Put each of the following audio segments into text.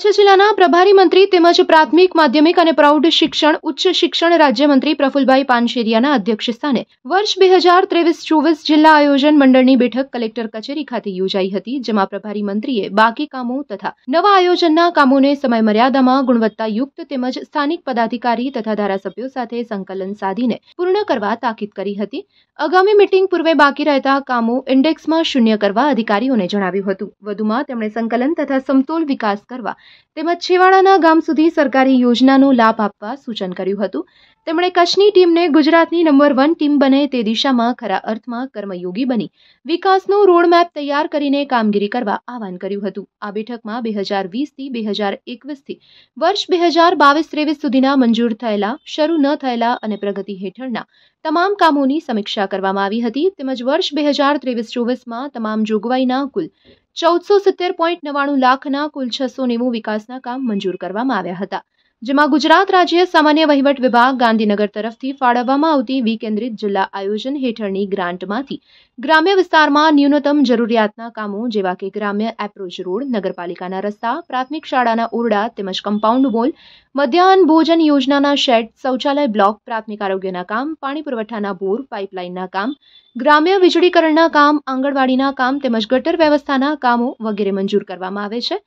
કચ્છ જિલ્લાના પ્રભારી મંત્રી તેમજ પ્રાથમિક માધ્યમિક અને પ્રૌઢ શિક્ષણ ઉચ્ચ શિક્ષણ રાજ્યમંત્રી પ્રફુલભાઈ પાનશેરિયાના અધ્યક્ષસ્થાને વર્ષ બે હજાર ત્રેવીસ ચોવીસ જિલ્લા આયોજન મંડળની બેઠક કલેક્ટર કચેરી ખાતે યોજાઈ હતી જેમાં પ્રભારી મંત્રીએ બાકી કામો તથા નવા આયોજનના કામોને સમયમર્યાદામાં ગુણવત્તાયુક્ત તેમજ સ્થાનિક પદાધિકારી તથા ધારાસભ્યો સાથે સંકલન સાધીને પૂર્ણ કરવા તાકીદ કરી હતી આગામી મિટિંગ પૂર્વે બાકી રહેતા કામો ઇન્ડેક્સમાં શૂન્ય કરવા અધિકારીઓને જણાવ્યું હતું વધુમાં તેમણે સંકલન તથા સમતોલ વિકાસ કરવા તેમજ છેવાડાના ગામ સુધી સરકારી યોજનાનો લાભ આપવા સૂચન કર્યું હતું તેમણે કચ્છની ટીમને ગુજરાતની નંબર વન ટીમ બને તે દિશામાં ખરા અર્થમાં કર્મયોગી બની વિકાસનો રોડમેપ તૈયાર કરીને કામગીરી કરવા આહવાન કર્યું હતું આ બેઠકમાં બે હજાર વીસથી બે હજાર એકવીસથી વર્ષ બે હજાર બાવીસ ત્રેવીસ સુધીના મંજૂર થયેલા શરૂ ન થયેલા અને પ્રગતિ હેઠળના તમામ કામોની સમીક્ષા કરવામાં આવી હતી તેમજ વર્ષ બે હજાર ત્રેવીસ ચોવીસમાં તમામ જોગવાઈના કુલ ચૌદસો સિત્તેર પોઈન્ટ નવ્વાણું લાખના કુલ છસો નેવું વિકાસના કામ મંજૂર કરવામાં આવ્યા હતા જેમાં ગુજરાત રાજ્ય સામાન્ય વહીવટ વિભાગ ગાંધીનગર તરફથી ફાળવવામાં આવતી વિકેન્દ્રિત જિલ્લા આયોજન હેઠળની ગ્રાન્ટમાંથી ગ્રામ્ય વિસ્તારમાં ન્યૂનતમ જરૂરિયાતના કામો જેવા કે ગ્રામ્ય એપ્રોચ રોડ નગરપાલિકાના રસ્તા પ્રાથમિક શાળાના ઓરડા તેમજ કમ્પાઉન્ડ મોલ મધ્યાહન ભોજન યોજનાના શેડ શૌચાલય બ્લોક પ્રાથમિક આરોગ્યના કામ પાણી પુરવઠાના બોર પાઇપલાઇનના કામ ગ્રામ્ય વીજળીકરણના કામ આંગણવાડીના કામ તેમજ ગટર વ્યવસ્થાના કામો વગેરે મંજૂર કરવામાં આવે છે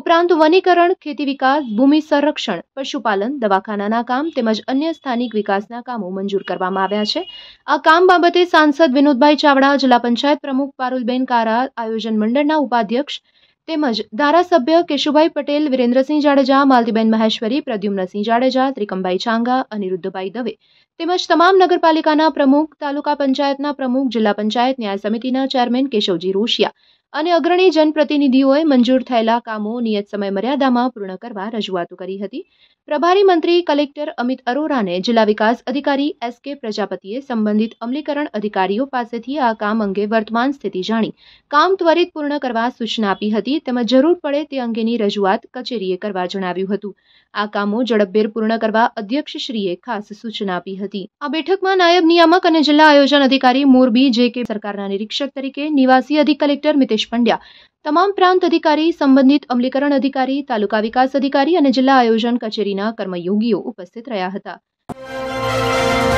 ઉપરાંત વનીકરણ ખેતી વિકાસ ભૂમિ સંરક્ષણ પશુપાલન દવાખાનાના કામ તેમજ અન્ય સ્થાનિક વિકાસના કામો મંજૂર કરવામાં આવ્યા છે આ કામ બાબતે સાંસદ વિનોદભાઈ ચાવડા જિલ્લા પંચાયત પ્રમુખ પારુલબેન કારા આયોજન મંડળના ઉપાધ્યક્ષ તેમજ ધારાસભ્ય કેશુભાઈ પટેલ વિરેન્દ્રસિંહ જાડેજા માલતીબેન મહેશ્વરી પ્રદ્યુમ્નસિંહ જાડેજા ત્રિકમભાઈ છાંગા અનિરુદ્ધભાઈ દવે તેમજ તમામ નગરપાલિકાના પ્રમુખ તાલુકા પંચાયતના પ્રમુખ જિલ્લા પંચાયત ન્યાય સમિતિના ચેરમેન કેશવજી રોશિયા અને અગ્રણી જનપ્રતિનિધિઓએ મંજૂર થયેલા કામો નિયત સમય મર્યાદામાં પૂર્ણ કરવા રજૂઆતો કરી હતી પ્રભારી મંત્રી કલેક્ટર અમિત અરોરાને જિલ્લા વિકાસ અધિકારી એસ કે પ્રજાપતિએ સંબંધિત અમલીકરણ અધિકારીઓ પાસેથી આ કામ અંગે વર્તમાન સ્થિતિ જાણી કામ ત્વરિત પૂર્ણ કરવા સૂચના આપી હતી તેમજ જરૂર પડે તે અંગેની રજૂઆત કચેરીએ કરવા જણાવ્યું હતું આ કામો ઝડપભેર પૂર્ણ કરવા અધ્યક્ષશ્રીએ ખાસ સૂચના આપી હતી આ બેઠકમાં નાયબ નિયામક અને જિલ્લા આયોજન અધિકારી મોરબી જે કે સરકારના નિરીક્ષક તરીકે નિવાસી અધિક કલેક્ટર મિતેશ જયેશ પંડ્યા તમામ પ્રાંત અધિકારી સંબંધિત અમલીકરણ અધિકારી તાલુકા વિકાસ અધિકારી અને જિલ્લા આયોજન કચેરીના કર્મયોગીઓ ઉપસ્થિત રહ્યા હતા